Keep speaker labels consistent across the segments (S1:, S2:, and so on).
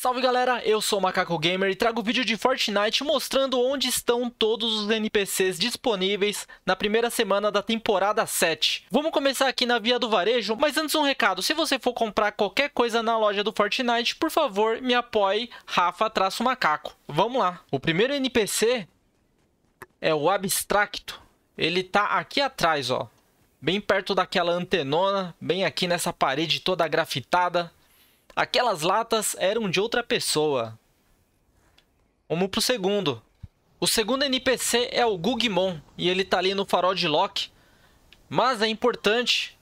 S1: Salve galera, eu sou o Macaco Gamer e trago vídeo de Fortnite mostrando onde estão todos os NPCs disponíveis na primeira semana da temporada 7. Vamos começar aqui na via do varejo, mas antes um recado, se você for comprar qualquer coisa na loja do Fortnite, por favor me apoie, Rafa-Macaco. Vamos lá. O primeiro NPC é o Abstracto, ele tá aqui atrás ó. Bem perto daquela antenona, bem aqui nessa parede toda grafitada, Aquelas latas eram de outra pessoa. Vamos pro segundo. O segundo NPC é o Gugmon e ele tá ali no farol de Loki. Mas é importante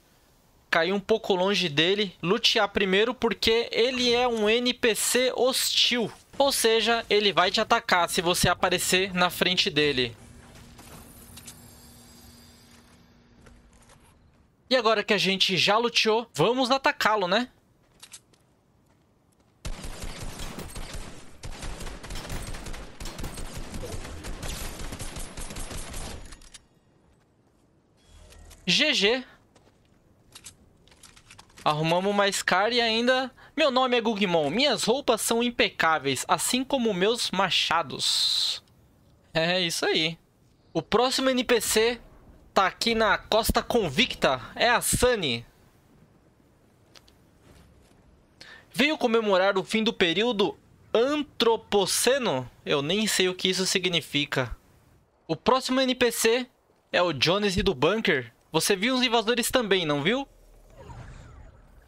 S1: cair um pouco longe dele, lutear primeiro porque ele é um NPC hostil. Ou seja, ele vai te atacar se você aparecer na frente dele. E agora que a gente já luteou, vamos atacá-lo, né? GG. Arrumamos uma Scar e ainda... Meu nome é Gugmon. Minhas roupas são impecáveis, assim como meus machados. É isso aí. O próximo NPC tá aqui na Costa Convicta. É a Sunny. Veio comemorar o fim do período antropoceno? Eu nem sei o que isso significa. O próximo NPC é o Jones do Bunker. Você viu os invasores também, não viu?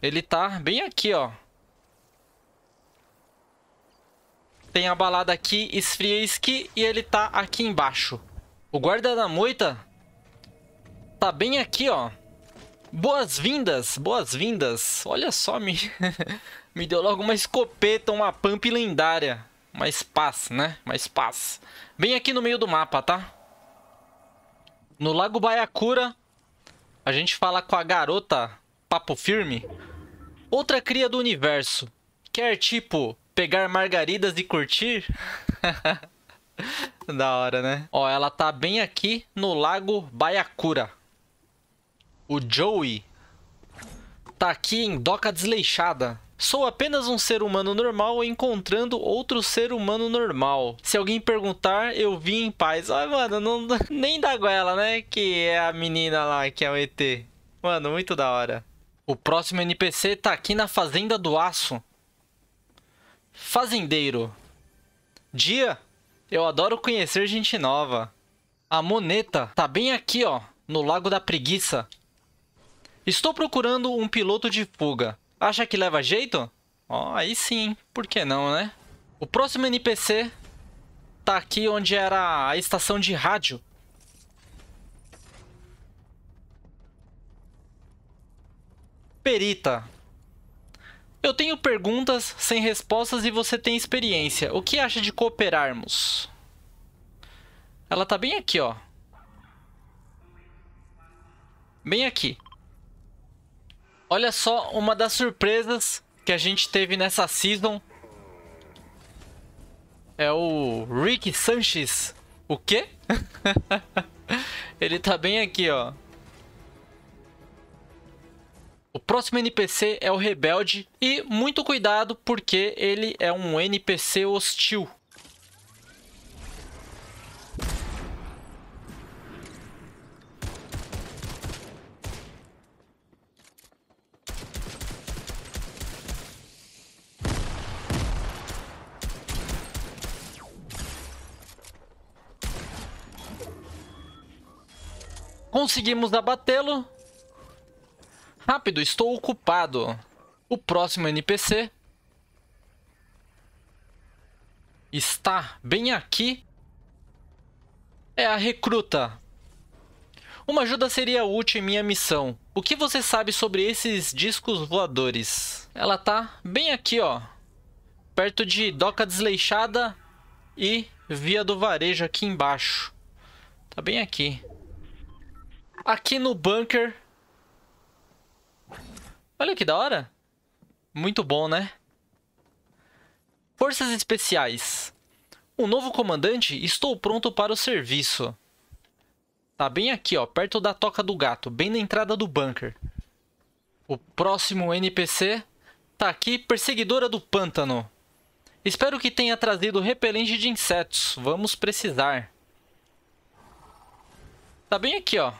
S1: Ele tá bem aqui, ó. Tem a balada aqui, esfria e ele tá aqui embaixo. O guarda da moita tá bem aqui, ó. Boas-vindas, boas-vindas. Olha só, me... me deu logo uma escopeta, uma pump lendária. Mais paz, né? Mais paz. Bem aqui no meio do mapa, tá? No Lago Baiacura, a gente fala com a garota Papo Firme. Outra cria do universo. Quer, tipo, pegar margaridas e curtir? da hora, né? Ó, ela tá bem aqui no Lago Baiacura. O Joey tá aqui em Doca Desleixada. Sou apenas um ser humano normal encontrando outro ser humano normal. Se alguém perguntar, eu vim em paz. Ah, mano, não, nem da goela, né? Que é a menina lá, que é o ET. Mano, muito da hora. O próximo NPC tá aqui na Fazenda do Aço. Fazendeiro. Dia, eu adoro conhecer gente nova. A Moneta tá bem aqui, ó, no Lago da Preguiça. Estou procurando um piloto de fuga. Acha que leva jeito? Ó, oh, aí sim, por que não, né? O próximo NPC tá aqui onde era a estação de rádio. Perita. Eu tenho perguntas sem respostas e você tem experiência. O que acha de cooperarmos? Ela tá bem aqui, ó. Bem aqui. Olha só uma das surpresas que a gente teve nessa season. É o Rick Sanchez. O quê? Ele tá bem aqui, ó. O próximo NPC é o Rebelde e muito cuidado porque ele é um NPC hostil. Conseguimos abatê-lo. Rápido, estou ocupado. O próximo NPC está bem aqui. É a recruta. Uma ajuda seria útil em minha missão. O que você sabe sobre esses discos voadores? Ela tá bem aqui, ó. Perto de Doca Desleixada e Via do Varejo aqui embaixo. Tá bem aqui aqui no bunker. Olha que da hora. Muito bom, né? Forças Especiais. O novo comandante, estou pronto para o serviço. Tá bem aqui, ó, perto da toca do gato, bem na entrada do bunker. O próximo NPC tá aqui, Perseguidora do Pântano. Espero que tenha trazido repelente de insetos. Vamos precisar. Tá bem aqui, ó.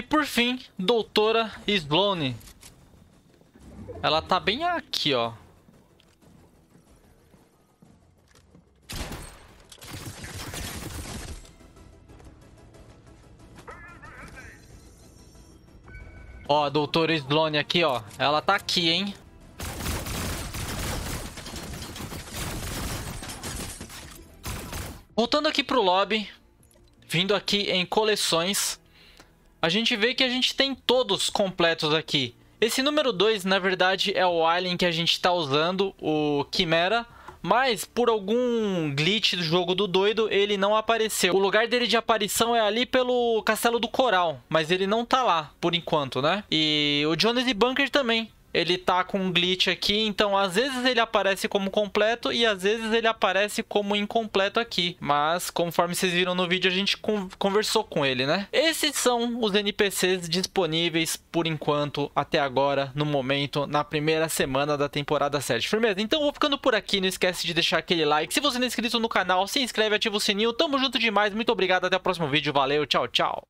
S1: E por fim, Doutora Sloane. Ela tá bem aqui, ó. Ó, a doutora Sloane aqui, ó. Ela tá aqui, hein? Voltando aqui pro lobby. Vindo aqui em coleções a gente vê que a gente tem todos completos aqui. Esse número 2, na verdade, é o alien que a gente está usando, o Chimera, mas por algum glitch do jogo do doido, ele não apareceu. O lugar dele de aparição é ali pelo Castelo do Coral, mas ele não tá lá, por enquanto, né? E o Jonas e Bunker também ele tá com um glitch aqui, então às vezes ele aparece como completo e às vezes ele aparece como incompleto aqui. Mas conforme vocês viram no vídeo, a gente conversou com ele, né? Esses são os NPCs disponíveis por enquanto, até agora, no momento, na primeira semana da temporada 7. Firmeza? Então vou ficando por aqui, não esquece de deixar aquele like. Se você não é inscrito no canal, se inscreve, ativa o sininho. Tamo junto demais, muito obrigado, até o próximo vídeo, valeu, tchau, tchau.